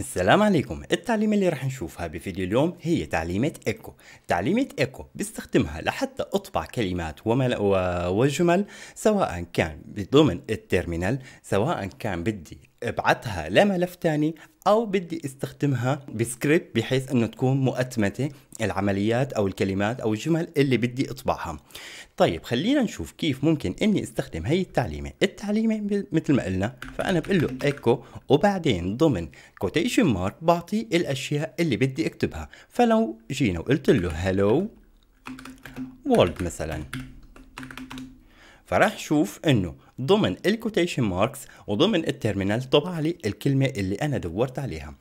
السلام عليكم التعليمة اللي رح نشوفها بفيديو اليوم هي تعليمة إيكو تعليمة إيكو بستخدمها لحتى أطبع كلمات ومل وجمل سواء كان بضمن التيرمينال سواء كان بدي ابعتها لملف تاني او بدي استخدمها بسكريبت بحيث انه تكون مؤتمته العمليات او الكلمات او الجمل اللي بدي اطبعها طيب خلينا نشوف كيف ممكن اني استخدم هي التعليمه التعليمه مثل ما قلنا فانا بقول له ايكو وبعدين ضمن كوتيشن مارك بعطي الاشياء اللي بدي اكتبها فلو جينا وقلت له هلو وورد مثلا فراح شوف انه ضمن الكوتيشن ماركس وضمن التيرمينال طبع لي الكلمة اللي أنا دورت عليها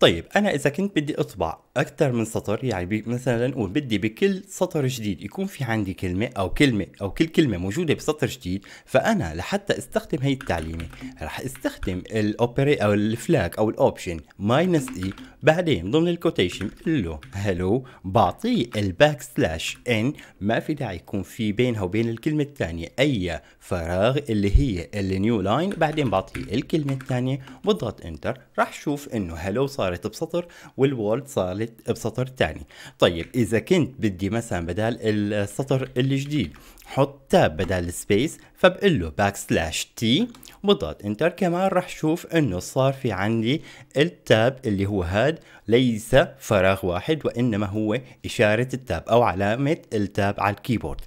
طيب انا اذا كنت بدي اطبع اكثر من سطر يعني مثلا نقول بدي بكل سطر جديد يكون في عندي كلمه او كلمه او كل كلمه موجوده بسطر جديد فانا لحتى استخدم هي التعليمه راح استخدم الاوبري او الفلاج او الاوبشن ماينس اي بعدين ضمن الكوتيشن بقول له هلو بعطيه الباك سلاش ان ما في داعي يكون في بينها وبين الكلمه الثانيه اي فراغ اللي هي النيو لاين بعدين بعطيه الكلمه الثانيه بضغط انتر راح شوف انه هلو صار صارت بسطر والوورد صارت بسطر ثاني طيب اذا كنت بدي مثلا بدال السطر الجديد حط تاب بدل سبيس فبقول له باك سلاش تي وبضغط انتر كمان راح شوف انه صار في عندي التاب اللي هو هاد ليس فراغ واحد وانما هو اشارة التاب او علامة التاب على الكيبورد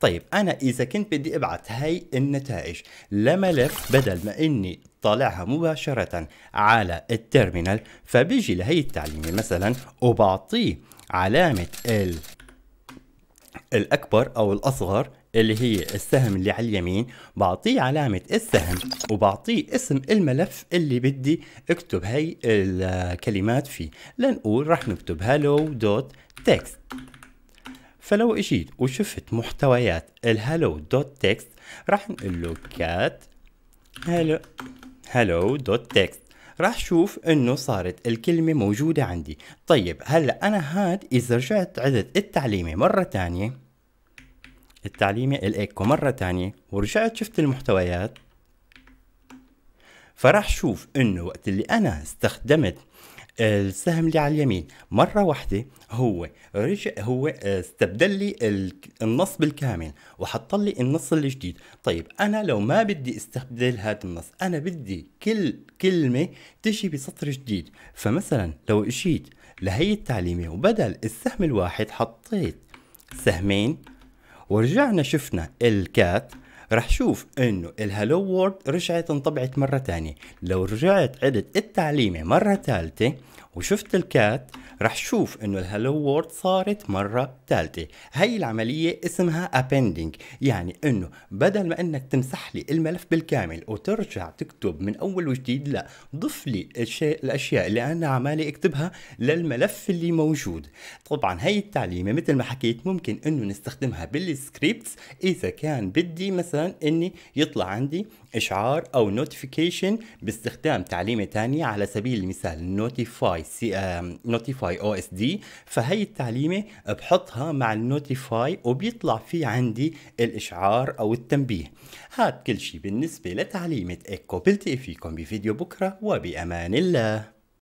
طيب انا اذا كنت بدي ابعث هاي النتائج لملف بدل ما اني طالعها مباشرة على التيرمينال فبيجي لهي التعليمة مثلا وبعطيه علامة ال الأكبر أو الأصغر اللي هي السهم اللي على اليمين بعطيه علامة السهم وبعطيه اسم الملف اللي بدي اكتب هاي الكلمات فيه لنقول رح نكتب hello فلو اجيت وشفت محتويات الهلو دوت تكست رح نقول له كات هلو hello.text راح شوف انه صارت الكلمة موجودة عندي طيب هلا انا هاد اذا رجعت عدت التعليمة مرة تانية التعليمة الايكو مرة تانية ورجعت شفت المحتويات فراح شوف انه وقت اللي انا استخدمت السهم اللي على اليمين مره واحده هو رجع هو آه، استبدل لي النص بالكامل وحط لي النص الجديد طيب انا لو ما بدي استبدل هذا النص انا بدي كل كلمه تجي بسطر جديد فمثلا لو اجيت لهي التعليمه وبدل السهم الواحد حطيت سهمين ورجعنا شفنا الكات رح شوف انه الهلو وورد رجعت انطبعت مرة تانية لو رجعت عدت التعليمة مرة ثالثة وشفت الكات رح شوف انه الهلو وورد صارت مرة ثالثة هاي العملية اسمها ابندنج يعني انه بدل ما انك تمسح لي الملف بالكامل وترجع تكتب من اول وجديد لا ضف لي الشيء الاشياء اللي انا عمالي اكتبها للملف اللي موجود طبعا هاي التعليمة مثل ما حكيت ممكن انه نستخدمها بالسكريبتس اذا كان بدي مثلا اني يطلع عندي اشعار او نوتيفيكيشن باستخدام تعليمة ثانية على سبيل المثال نوتيفاي سي... نوتيفاي او اس دي فهي التعليمه بحطها مع النوتيفاي وبيطلع في عندي الاشعار او التنبيه هاد كل شيء بالنسبه لتعليمه ايكو بلتقي فيكم بفيديو بكره وبامان الله